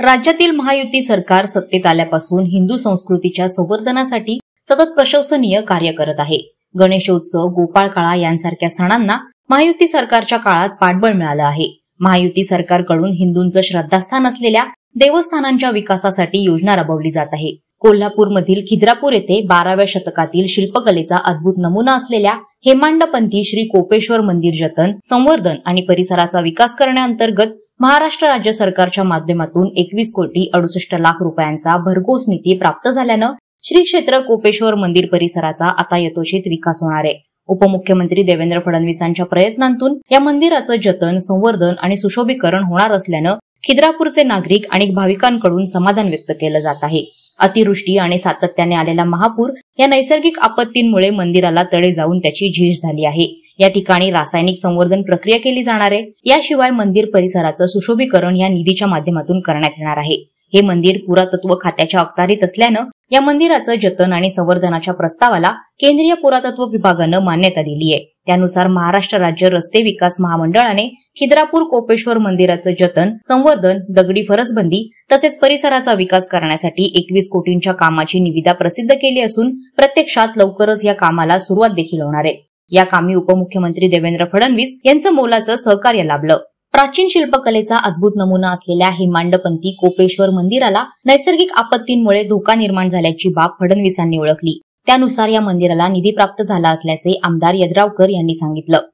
राज्यातील महायुती सरकार सत्तेत आल्यापासून हिंदू संस्कृतीच्या संवर्धनासाठी सतत प्रशंसनीय कार्य करत आहे गणेशोत्सव गोपाळकाळा यांसारख्या सणांना महायुती सरकारच्या काळात पाठबळ मिळालं आहे महायुती सरकारकडून हिंदूंचं श्रद्धास्थान असलेल्या देवस्थानांच्या विकासासाठी योजना राबवली जात आहे कोल्हापूरमधील खिद्रापूर येथे बाराव्या शतकातील शिल्पकलेचा अद्भुत नमुना असलेल्या हेमांडपंथी श्री कोपेश्वर मंदिर जतन संवर्धन आणि परिसराचा विकास करण्याअंतर्गत महाराष्ट्र राज्य सरकारच्या माध्यमातून एकवीस कोटी अडुसष्ट लाख रुपयांचा भरघोस निधी प्राप्त झाल्यानं श्री क्षेत्र कोपेश्वर मंदिर परिसराचा आता यथोचित विकास होणार आहे उपमुख्यमंत्री देवेंद्र फडणवीसांच्या प्रयत्नांतून या मंदिराचं जतन संवर्धन आणि सुशोभीकरण होणार असल्यानं खिद्रापूरचे नागरिक आणि भाविकांकडून समाधान व्यक्त केलं जात आहे अतिवृष्टी आणि सातत्याने आलेला महापूर या नैसर्गिक आपत्तींमुळे मंदिराला तडे जाऊन त्याची झीज झाली आहे या ठिकाणी रासायनिक संवर्धन प्रक्रिया केली जाणार आहे याशिवाय मंदिर परिसराचं सुशोभीकरण या निधीच्या माध्यमातून करण्यात येणार आहे हे मंदिर पुरातत्व खात्याच्या अखत्यारीत असल्यानं या मंदिराचं जतन आणि संवर्धनाच्या प्रस्तावाला केंद्रीय पुरातत्व विभागानं मान्यता दिली आहे त्यानुसार महाराष्ट्र राज्य रस्ते विकास महामंडळाने खिद्रापूर कोपेश्वर मंदिराचं जतन संवर्धन दगडी फरसबंदी तसेच परिसराचा विकास करण्यासाठी एकवीस कोटींच्या कामाची निविदा प्रसिद्ध केली असून प्रत्यक्षात लवकरच या कामाला सुरुवात देखील होणार आहे या कामी उपमुख्यमंत्री देवेंद्र फडणवीस यांचं मोलाचं सहकार्य लाभलं प्राचीन शिल्पकलेचा अद्भुत नमुना असलेल्या हे मांडपंती कोपेश्वर मंदिराला नैसर्गिक आपत्तींमुळे धोका निर्माण झाल्याची बाब फडणवीसांनी ओळखली त्यानुसार या मंदिराला निधी प्राप्त झाला असल्याचे आमदार यद्रावकर यांनी सांगितलं